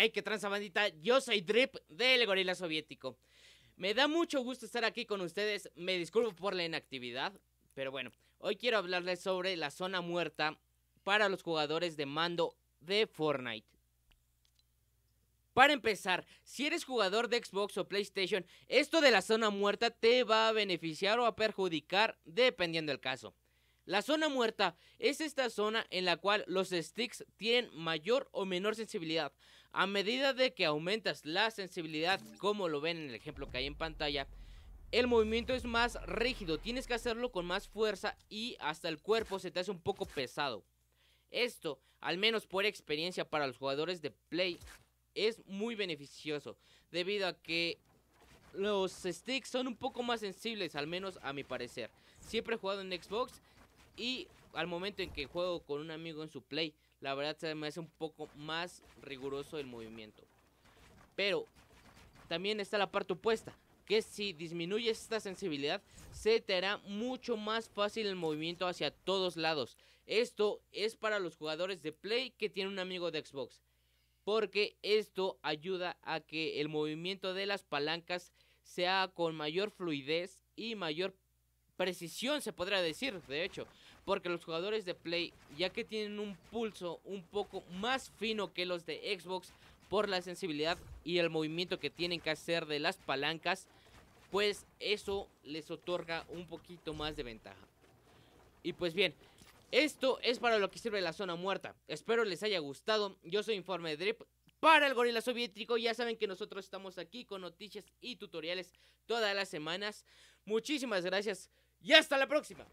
Hey, qué tranza bandita. Yo soy Drip del Gorila Soviético. Me da mucho gusto estar aquí con ustedes. Me disculpo por la inactividad, pero bueno, hoy quiero hablarles sobre la zona muerta para los jugadores de mando de Fortnite. Para empezar, si eres jugador de Xbox o PlayStation, esto de la zona muerta te va a beneficiar o a perjudicar dependiendo del caso. La zona muerta es esta zona en la cual los sticks tienen mayor o menor sensibilidad. A medida de que aumentas la sensibilidad, como lo ven en el ejemplo que hay en pantalla, el movimiento es más rígido, tienes que hacerlo con más fuerza y hasta el cuerpo se te hace un poco pesado. Esto, al menos por experiencia para los jugadores de Play, es muy beneficioso, debido a que los sticks son un poco más sensibles, al menos a mi parecer. Siempre he jugado en Xbox y al momento en que juego con un amigo en su play, la verdad se me hace un poco más riguroso el movimiento. Pero también está la parte opuesta, que si disminuyes esta sensibilidad, se te hará mucho más fácil el movimiento hacia todos lados. Esto es para los jugadores de Play que tienen un amigo de Xbox, porque esto ayuda a que el movimiento de las palancas sea con mayor fluidez y mayor precisión, se podría decir, de hecho, porque los jugadores de Play, ya que tienen un pulso un poco más fino que los de Xbox por la sensibilidad y el movimiento que tienen que hacer de las palancas, pues eso les otorga un poquito más de ventaja. Y pues bien, esto es para lo que sirve la zona muerta. Espero les haya gustado. Yo soy Informe de Drip para el Gorila Soviético. Ya saben que nosotros estamos aquí con noticias y tutoriales todas las semanas. Muchísimas gracias. Y hasta la próxima.